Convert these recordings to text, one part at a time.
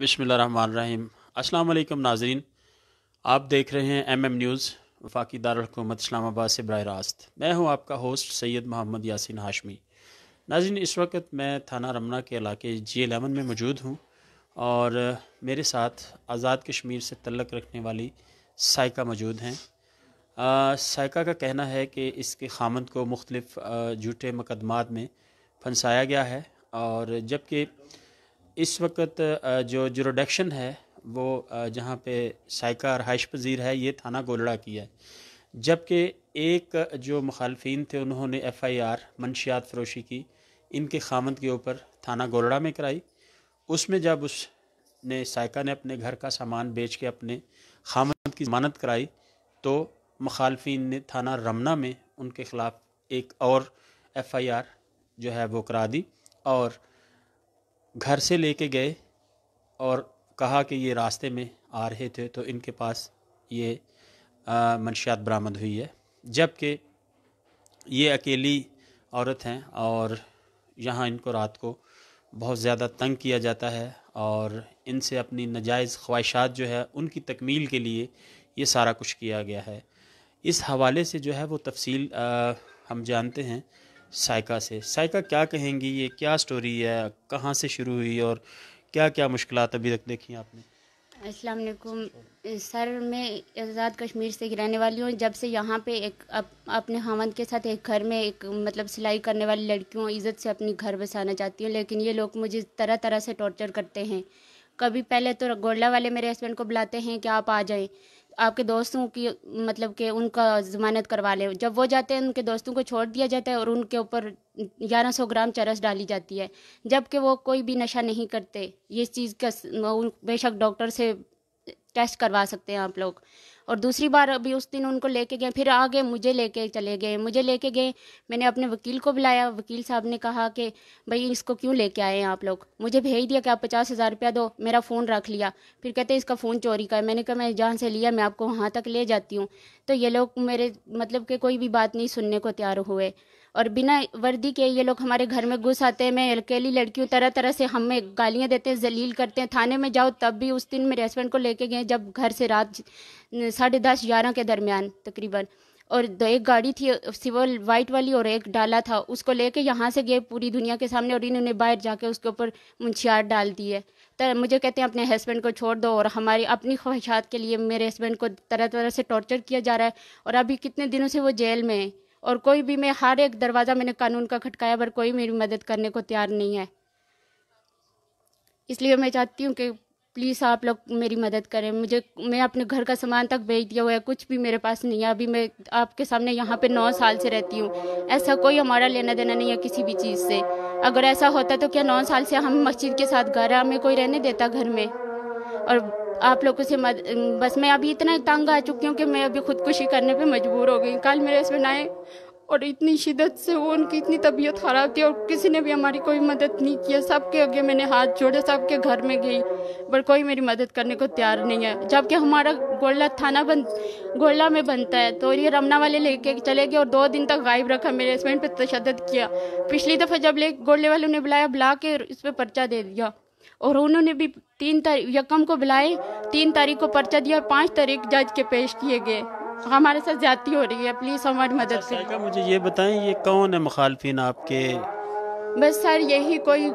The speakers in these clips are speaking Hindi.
बसमीम अल्लाम नाजरीन आप देख रहे हैं एम एम न्यूज़ वफाकी दारकूमत इस्लामाबाद से बरह रास्त मैं हूँ आपका होस्ट सैयद मोहम्मद यासिन हाशमी नाजरीन इस वक्त मैं थाना रमना के इलाके जी एलेवन में मौजूद हूँ और मेरे साथ आज़ाद कश्मीर से तल्लक रखने वाली साइका मौजूद हैं साइका का कहना है कि इसके खामद को मुख्तलिफ़ झूठे मकदमात में फंसाया गया है और जबकि इस वक्त जो जुरोडक्शन है वो जहाँ पे साइका रहाइश पजीर है ये थाना गोलड़ा की है जबकि एक जो मुखालफन थे उन्होंने एफ़ आई आर मनशियात फरोशी की इनके खामद के ऊपर थाना गोलड़ा में कराई उसमें जब उसने सायका ने अपने घर का सामान बेच के अपने खामद की जमानत कराई तो मुखालफन ने थाना रमना में उनके ख़िलाफ़ एक और एफ़ आई आर जो है वो करा दी और घर से लेके गए और कहा कि ये रास्ते में आ रहे थे तो इनके पास ये मनशियात बरामद हुई है जबकि ये अकेली औरत हैं और यहाँ इनको रात को बहुत ज़्यादा तंग किया जाता है और इनसे अपनी नजायज़ ख्वाहिशात जो है उनकी तकमील के लिए ये सारा कुछ किया गया है इस हवाले से जो है वो तफसील आ, हम जानते हैं साइका से साइका क्या कहेंगी ये क्या स्टोरी है कहाँ से शुरू हुई और क्या क्या मुश्किल अभी तक देखी आपने असलकुम सर मैं आज़ाद कश्मीर से रहने वाली हूँ जब से यहाँ पे एक अप, अपने हमद के साथ एक घर में एक मतलब सिलाई करने वाली लड़कियों इज़्ज़त से अपनी घर बसाना चाहती हूँ लेकिन ये लोग मुझे तरह तरह से टॉर्चर करते हैं कभी पहले तो गोल्डा वाले मेरे हस्बैंड को बुलाते हैं कि आप आ जाएं आपके दोस्तों की मतलब के उनका जमानत करवा ले जब वो जाते हैं उनके दोस्तों को छोड़ दिया जाता है और उनके ऊपर ग्यारह सौ ग्राम चरस डाली जाती है जबकि वो कोई भी नशा नहीं करते ये चीज़ का बेशक डॉक्टर से टेस्ट करवा सकते हैं आप लोग और दूसरी बार अभी उस दिन उनको लेके गए फिर आ गए मुझे लेके चले गए मुझे लेके गए मैंने अपने वकील को बुलाया वकील साहब ने कहा कि भाई इसको क्यों लेके आए हैं आप लोग मुझे भेज दिया कि आप पचास हज़ार रुपया दो मेरा फ़ोन रख लिया फिर कहते इसका फ़ोन चोरी का है मैंने कहा मैं जहाँ से लिया मैं आपको वहाँ तक ले जाती हूँ तो ये लोग मेरे मतलब कि कोई भी बात नहीं सुनने को तैयार हुए और बिना वर्दी के ये लोग हमारे घर में घुस आते हैं मैं अकेली लड़की हूँ तरह तरह से हमें गालियाँ देते हैं जलील करते हैं थाने में जाओ तब भी उस दिन मेरे हस्बैंड को लेके गए जब घर से रात साढ़े दस ग्यारह के दरमियान तकरीबन और दो एक गाड़ी थी सिवल वाइट वाली और एक डाला था उसको लेके यहाँ से गए पूरी दुनिया के सामने और इन्होंने बाहर जाके उसके ऊपर मुंशियात डाल दी है तो मुझे कहते हैं अपने हस्बैंड को छोड़ दो और हमारी अपनी ख्वाहिशात के लिए मेरे हस्बैंड को तरह तरह से टॉर्चर किया जा रहा है और अभी कितने दिनों से वो जेल में है और कोई भी मैं हर एक दरवाज़ा मैंने कानून का खटकाया पर कोई मेरी मदद करने को तैयार नहीं है इसलिए मैं चाहती हूँ कि प्लीज़ आप लोग मेरी मदद करें मुझे मैं अपने घर का सामान तक भेज दिया हुआ है कुछ भी मेरे पास नहीं है अभी मैं आपके सामने यहाँ पे नौ साल से रहती हूँ ऐसा कोई हमारा लेना देना नहीं है किसी भी चीज़ से अगर ऐसा होता तो क्या नौ साल से हम मस्जिद के साथ घर हमें कोई रहने देता घर में और आप लोगों से मद, बस मैं अभी इतना तंग आ चुकी हूँ कि मैं अभी खुदकुशी करने पे मजबूर हो गई कल मेरे हस्बैंड आए और इतनी शिदत से वो उनकी इतनी तबीयत ख़राब थी और किसी ने भी हमारी कोई मदद नहीं किया सबके आगे मैंने हाथ जोड़े सबके घर में गई पर कोई मेरी मदद करने को तैयार नहीं है जबकि हमारा गोला थाना बन गोला में बनता है तो ये रमना वाले लेके चले गए और दो दिन तक गायब रखा मेरे हस्बैंड पर तशद किया पिछली दफ़ा जब ले गोले वालों ने बुलाया बुला के उस पर पर्चा दे दिया और उन्होंने भी तीन तारीख यकम को बुलाए तीन तारीख को पर्चा दिया और पाँच तारीख जज के पेश किए गए हमारे साथ जाती हो रही है प्लीज़ हमारी मदद अच्छा, से मुझे ये बताएं ये कौन है मुखालफिन आपके बस सर यही कोई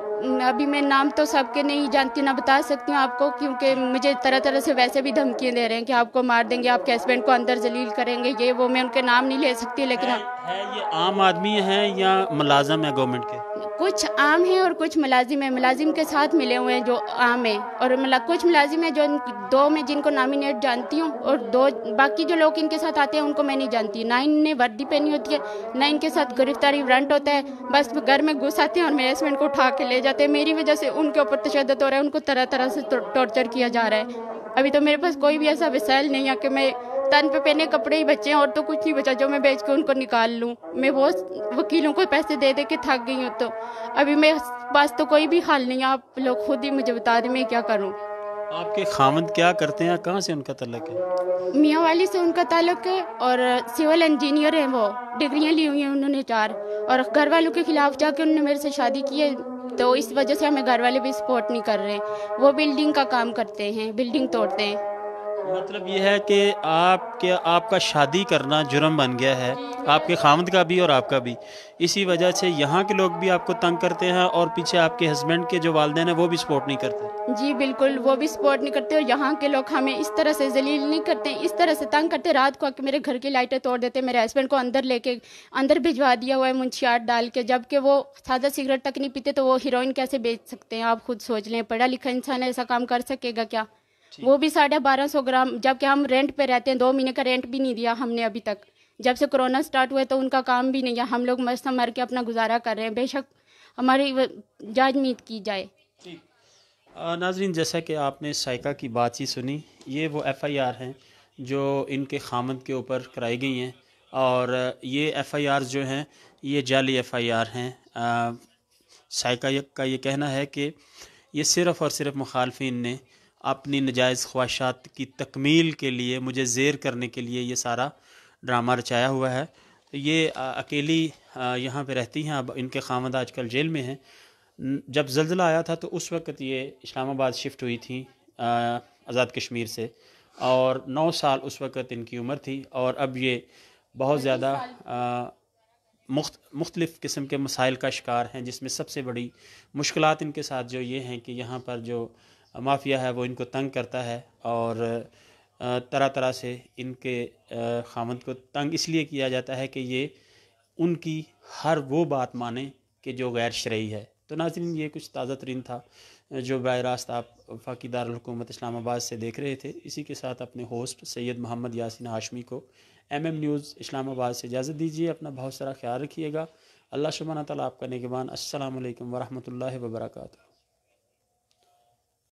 अभी मैं नाम तो सबके नहीं जानती ना बता सकती हूँ आपको क्योंकि मुझे तरह तरह से वैसे भी धमकी दे रहे हैं कि आपको मार देंगे आपके हस्बैंड को अंदर जलील करेंगे ये वो मैं उनके नाम नहीं ले सकती लेकिन है, है ये आम आदमी है या मुलाजम है गवर्नमेंट के कुछ आम हैं और कुछ मुलाजिम हैं मुलाजिम के साथ मिले हुए हैं जो आम हैं और मला, मतलब कुछ मुलाजिम हैं जो दो में जिनको नामिनेट जानती हूँ और दो बाकी जो लोग इनके साथ आते हैं उनको मैं नहीं जानती ना इनने वर्दी पहनी होती है ना इनके साथ गिरफ्तारी वारंट होता है बस घर में घुस आते हैं और मेरे हस्बैंड को उठा के ले जाते हैं मेरी वजह से उनके ऊपर तशद हो रहा है उनको तरह तरह से टॉर्चर किया जा रहा है अभी तो मेरे पास कोई भी ऐसा वसाइल नहीं है कि मैं तन पे पहने कपड़े ही बचे हैं और तो कुछ नहीं बचा जो मैं बेच के उनको निकाल लूँ मैं बहुत वकीलों को पैसे दे दे के थक गई हूँ तो अभी मेरे पास तो कोई भी हाल नहीं है आप लोग खुद ही मुझे बता दें मैं क्या करूँ आपके खामद क्या करते हैं कहाँ से उनका तलक है मियाँ वाली से उनका तलक है और सिविल इंजीनियर है वो डिग्रियाँ ली हुई हैं उन्होंने चार और घर वालों के खिलाफ जाके उन्होंने मेरे से शादी की है तो इस वजह से हमें घर वाले भी सपोर्ट नहीं कर रहे वो बिल्डिंग का काम करते हैं बिल्डिंग तोड़ते हैं मतलब ये है कि आपके आपका शादी करना जुर्म बन गया है आपके खामद का भी और आपका भी इसी वजह से यहाँ के लोग भी आपको तंग करते हैं और पीछे आपके हस्बैंड के जो वालदे हैं वो भी सपोर्ट नहीं करते जी बिल्कुल वो भी सपोर्ट नहीं करते और यहाँ के लोग हमें इस तरह से जलील नहीं करते इस तरह से तंग करते रात को आके मेरे घर की लाइटें तोड़ देते मेरे हस्बैंड को अंदर लेके अंदर भिजवा दिया हुआ है मुंशियाट डाल के जबकि वो सादा सिगरेट तक नहीं पीते तो वो हीरोइन कैसे बेच सकते हैं आप खुद सोच लें पढ़ा लिखा इंसान ऐसा काम कर सकेगा क्या वो भी साढ़े बारह सौ ग्राम जबकि हम रेंट पे रहते हैं दो महीने का रेंट भी नहीं दिया हमने अभी तक जब से कोरोना स्टार्ट हुआ तो उनका काम भी नहीं है हम लोग मस्त मर के अपना गुजारा कर रहे हैं बेशक हमारी जांच मीत की जाए नाजरीन जैसा कि आपने सायका की बात ही सुनी ये वो एफ़ आई आर हैं जो इनके खामद के ऊपर कराई गई हैं और ये एफ़ आई आर जो हैं ये जाली एफ़ आई आर हैं सायका का ये कहना है कि ये सिर्फ़ और सिर्फ मुखालफी ने अपनी नजायज़ ख्वाहिशात की तकमील के लिए मुझे जेर करने के लिए ये सारा ड्रामा रचाया हुआ है तो ये अकेली यहाँ पे रहती हैं अब इनके खामद आजकल जेल में हैं जब जल्जला आया था तो उस वक़्त ये इस्लामाबाद शिफ्ट हुई थी आज़ाद कश्मीर से और नौ साल उस वक़्त इनकी उम्र थी और अब ये बहुत ज़्यादा मुख्त मुख्तलिफ़ किस्म के मसाइल का शिकार हैं जिसमें सबसे बड़ी मुश्किल इनके साथ जो ये हैं कि यहाँ पर जो माफिया है वो इनको तंग करता है और तरह तरह से इनके खामद को तंग इसलिए किया जाता है कि ये उनकी हर वो बात माने कि जो गैर शरयी है तो नाजरीन ये कुछ ताज़ा तरीन था जो बर रास्त आप वफाकी दारकूमत इस्लामाबाद से देख रहे थे इसी के साथ अपने होस्ट सैयद मोहम्मद यासिन हाशमी को एम एम न्यूज़ इस्लामाबाद से इजाज़त दीजिए अपना बहुत सारा ख्याल रखिएगा अल्लाह शुबाना तला आपका निगबान असल वरहमल वर्का